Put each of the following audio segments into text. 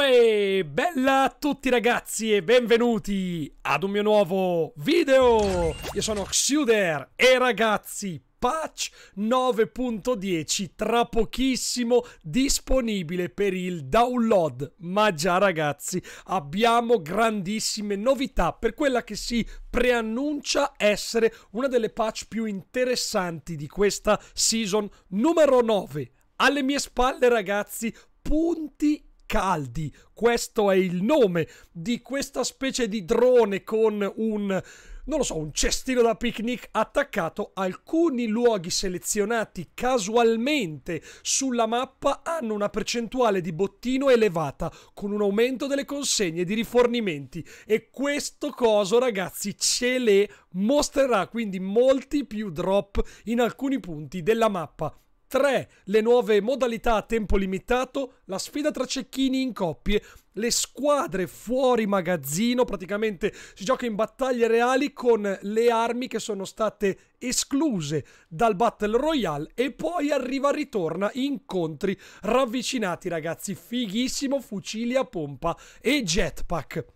Uè, bella a tutti ragazzi e benvenuti ad un mio nuovo video! Io sono Xuder e ragazzi, patch 9.10 tra pochissimo disponibile per il download ma già ragazzi abbiamo grandissime novità per quella che si preannuncia essere una delle patch più interessanti di questa season numero 9 alle mie spalle ragazzi punti caldi. Questo è il nome di questa specie di drone con un non lo so, un cestino da picnic attaccato, alcuni luoghi selezionati casualmente sulla mappa hanno una percentuale di bottino elevata, con un aumento delle consegne di rifornimenti. E questo coso, ragazzi, ce le mostrerà quindi molti più drop in alcuni punti della mappa. 3. Le nuove modalità a tempo limitato, la sfida tra cecchini in coppie, le squadre fuori magazzino, praticamente si gioca in battaglie reali con le armi che sono state escluse dal Battle Royale e poi arriva e ritorna incontri ravvicinati ragazzi, fighissimo, fucili a pompa e jetpack.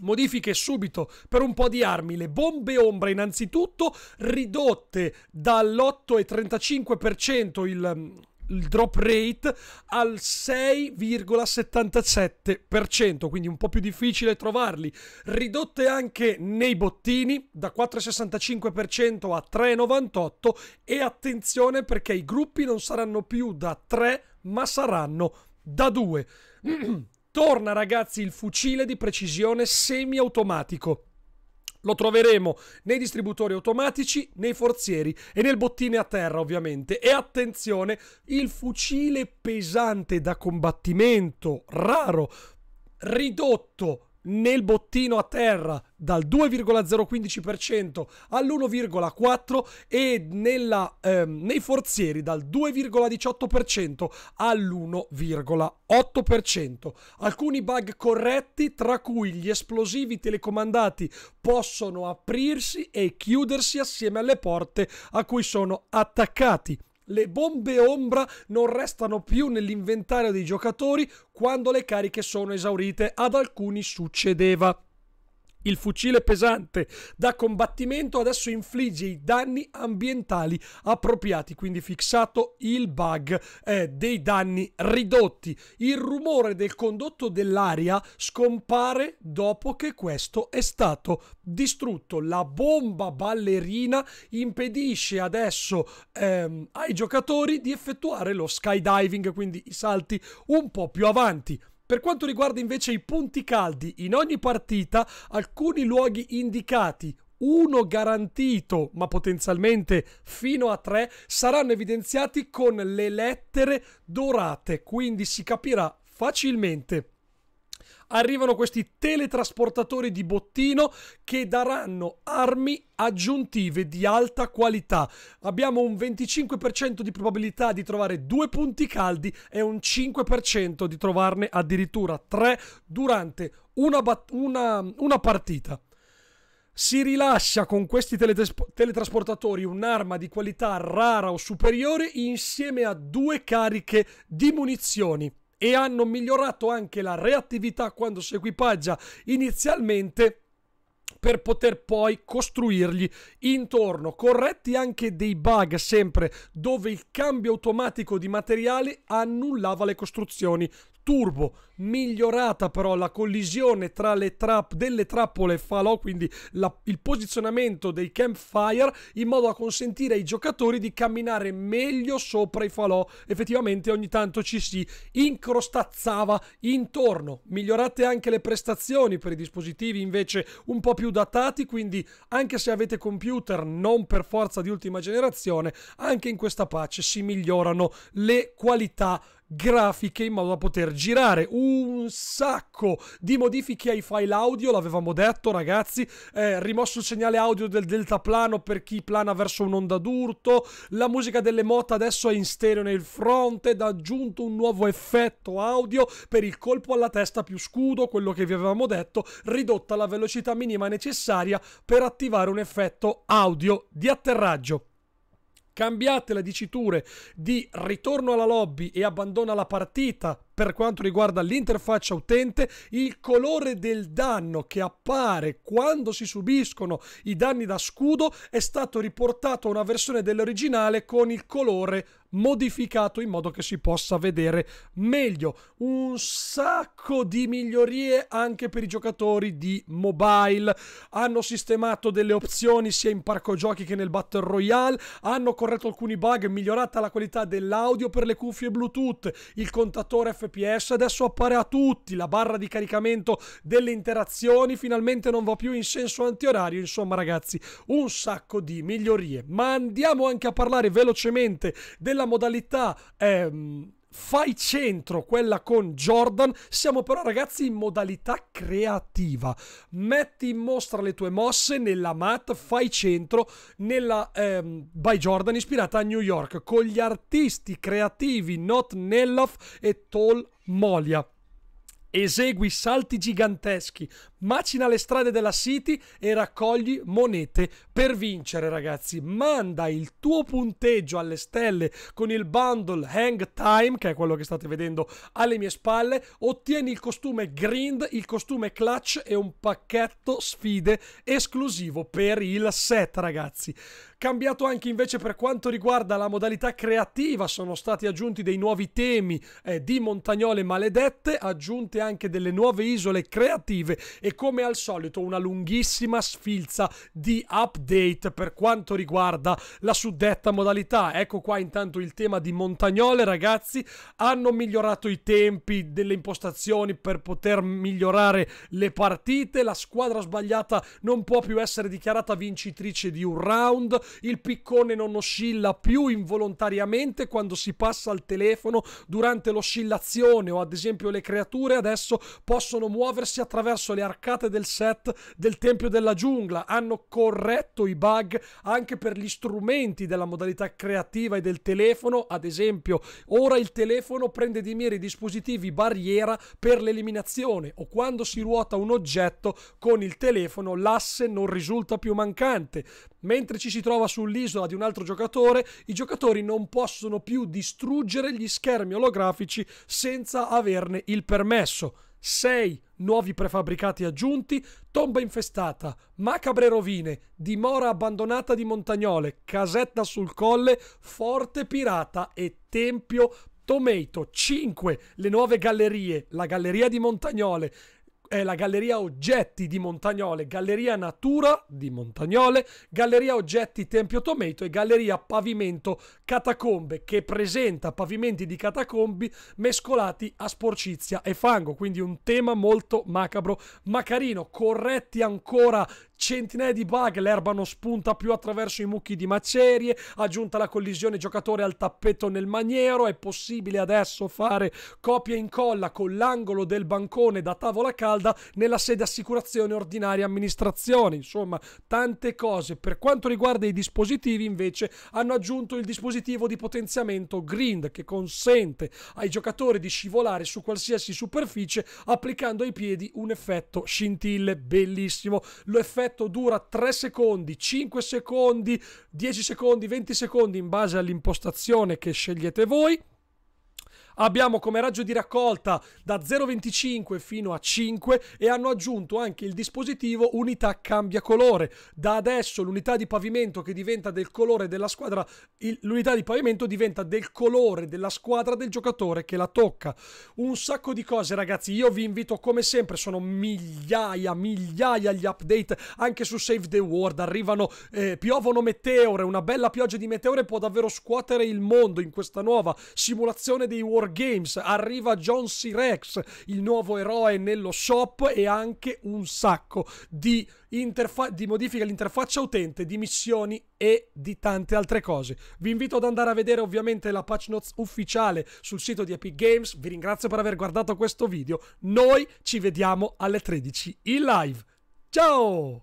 Modifiche subito per un po' di armi, le bombe ombra innanzitutto ridotte dall'8,35% il, il drop rate al 6,77%, quindi un po' più difficile trovarli. Ridotte anche nei bottini da 4,65% a 3,98% e attenzione perché i gruppi non saranno più da 3 ma saranno da 2. Torna ragazzi il fucile di precisione semiautomatico. Lo troveremo nei distributori automatici, nei forzieri e nel bottine a terra ovviamente. E attenzione, il fucile pesante da combattimento, raro, ridotto nel bottino a terra dal 2,015% all'1,4% e nella, ehm, nei forzieri dal 2,18% all'1,8%. Alcuni bug corretti, tra cui gli esplosivi telecomandati possono aprirsi e chiudersi assieme alle porte a cui sono attaccati. Le bombe ombra non restano più nell'inventario dei giocatori quando le cariche sono esaurite, ad alcuni succedeva il fucile pesante da combattimento adesso infligge i danni ambientali appropriati, quindi fissato il bug eh, dei danni ridotti. Il rumore del condotto dell'aria scompare dopo che questo è stato distrutto. La bomba ballerina impedisce adesso ehm, ai giocatori di effettuare lo skydiving, quindi i salti un po' più avanti. Per quanto riguarda invece i punti caldi, in ogni partita alcuni luoghi indicati uno garantito, ma potenzialmente fino a tre, saranno evidenziati con le lettere dorate, quindi si capirà facilmente arrivano questi teletrasportatori di bottino che daranno armi aggiuntive di alta qualità. Abbiamo un 25% di probabilità di trovare due punti caldi e un 5% di trovarne addirittura tre durante una, una, una partita si rilascia con questi teletrasportatori un'arma di qualità rara o superiore insieme a due cariche di munizioni e hanno migliorato anche la reattività quando si equipaggia inizialmente per poter poi costruirgli intorno. Corretti anche dei bug sempre dove il cambio automatico di materiali annullava le costruzioni turbo, migliorata però la collisione tra le trap delle trappole falò, quindi la, il posizionamento dei campfire in modo da consentire ai giocatori di camminare meglio sopra i falò. Effettivamente ogni tanto ci si incrostazzava intorno. Migliorate anche le prestazioni per i dispositivi invece un po' più più datati, quindi anche se avete computer non per forza di ultima generazione, anche in questa patch si migliorano le qualità grafiche in modo da poter girare un sacco di modifiche ai file audio, l'avevamo detto ragazzi, eh, rimosso il segnale audio del deltaplano per chi plana verso un'onda d'urto, la musica delle moto adesso è in stereo nel fronte ed ha aggiunto un nuovo effetto audio per il colpo alla testa più scudo, quello che vi avevamo detto, ridotta la velocità minima necessaria per attivare un effetto audio di atterraggio cambiate le diciture di ritorno alla lobby e abbandona la partita per quanto riguarda l'interfaccia utente, il colore del danno che appare quando si subiscono i danni da scudo è stato riportato a una versione dell'originale con il colore modificato in modo che si possa vedere meglio. Un sacco di migliorie anche per i giocatori di mobile. Hanno sistemato delle opzioni sia in parco giochi che nel Battle Royale, hanno corretto alcuni bug, migliorata la qualità dell'audio per le cuffie Bluetooth, il contatore FP fps, adesso appare a tutti la barra di caricamento delle interazioni, finalmente non va più in senso antiorario, insomma ragazzi, un sacco di migliorie. Ma andiamo anche a parlare velocemente della modalità... Ehm, fai centro quella con Jordan. Siamo però ragazzi in modalità creativa. Metti in mostra le tue mosse nella mat, fai centro nella ehm, by Jordan ispirata a New York con gli artisti creativi Not Nellof e Tol Molia. Esegui salti giganteschi, macina le strade della City e raccogli monete per vincere, ragazzi. Manda il tuo punteggio alle stelle con il bundle Hang Time, che è quello che state vedendo alle mie spalle. Ottieni il costume Grind, il costume Clutch e un pacchetto sfide esclusivo per il set, ragazzi. Cambiato anche invece per quanto riguarda la modalità creativa, sono stati aggiunti dei nuovi temi eh, di montagnole maledette, aggiunte anche delle nuove isole creative e come al solito una lunghissima sfilza di update per quanto riguarda la suddetta modalità. Ecco qua intanto il tema di Montagnole, ragazzi, hanno migliorato i tempi delle impostazioni per poter migliorare le partite, la squadra sbagliata non può più essere dichiarata vincitrice di un round, il piccone non oscilla più involontariamente quando si passa al telefono durante l'oscillazione o ad esempio le creature adesso possono muoversi attraverso le arcate staccate del set del Tempio della Giungla, hanno corretto i bug anche per gli strumenti della modalità creativa e del telefono, ad esempio ora il telefono prende di mira i dispositivi barriera per l'eliminazione o quando si ruota un oggetto con il telefono l'asse non risulta più mancante, mentre ci si trova sull'isola di un altro giocatore, i giocatori non possono più distruggere gli schermi olografici senza averne il permesso. 6 nuovi prefabbricati aggiunti, tomba infestata, macabre rovine, dimora abbandonata di montagnole, casetta sul colle, forte pirata e tempio Tomato, 5 le nuove gallerie, la galleria di Montagnole, è la Galleria Oggetti di Montagnole, Galleria Natura di Montagnole, Galleria Oggetti Tempio Tomato e Galleria Pavimento Catacombe che presenta pavimenti di catacombi mescolati a sporcizia e fango, quindi un tema molto macabro ma carino, corretti ancora centinaia di bug, l'erba non spunta più attraverso i mucchi di macerie, aggiunta la collisione giocatore al tappeto nel maniero, è possibile adesso fare copia e incolla con l'angolo del bancone da tavola calda nella sede assicurazione ordinaria amministrazione, insomma tante cose. Per quanto riguarda i dispositivi invece hanno aggiunto il dispositivo di potenziamento grind che consente ai giocatori di scivolare su qualsiasi superficie applicando ai piedi un effetto scintille bellissimo. L'effetto effetto dura 3 secondi, 5 secondi, 10 secondi, 20 secondi in base all'impostazione che scegliete voi abbiamo come raggio di raccolta da 0,25 fino a 5 e hanno aggiunto anche il dispositivo unità cambia colore. Da adesso l'unità di pavimento che diventa del colore della squadra, il, l'unità di pavimento diventa del colore della squadra del giocatore che la tocca. Un sacco di cose ragazzi, io vi invito come sempre, sono migliaia, migliaia gli update anche su Save the World, arrivano, eh, piovono meteore, una bella pioggia di meteore può davvero scuotere il mondo in questa nuova simulazione dei War Games, arriva John C. Rex, il nuovo eroe nello shop e anche un sacco di, di modifiche all'interfaccia utente, di missioni e di tante altre cose. Vi invito ad andare a vedere ovviamente la patch notes ufficiale sul sito di Epic Games, vi ringrazio per aver guardato questo video, noi ci vediamo alle 13 in live. Ciao!